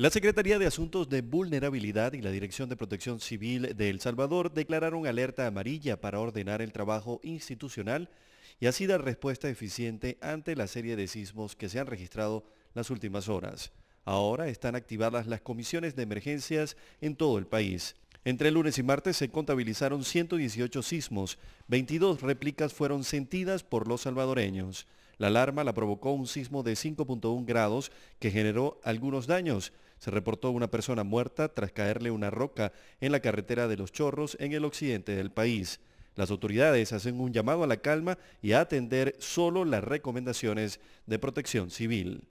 La Secretaría de Asuntos de Vulnerabilidad y la Dirección de Protección Civil de El Salvador declararon alerta amarilla para ordenar el trabajo institucional y así dar respuesta eficiente ante la serie de sismos que se han registrado las últimas horas. Ahora están activadas las comisiones de emergencias en todo el país. Entre lunes y martes se contabilizaron 118 sismos, 22 réplicas fueron sentidas por los salvadoreños. La alarma la provocó un sismo de 5.1 grados que generó algunos daños. Se reportó una persona muerta tras caerle una roca en la carretera de Los Chorros en el occidente del país. Las autoridades hacen un llamado a la calma y a atender solo las recomendaciones de protección civil.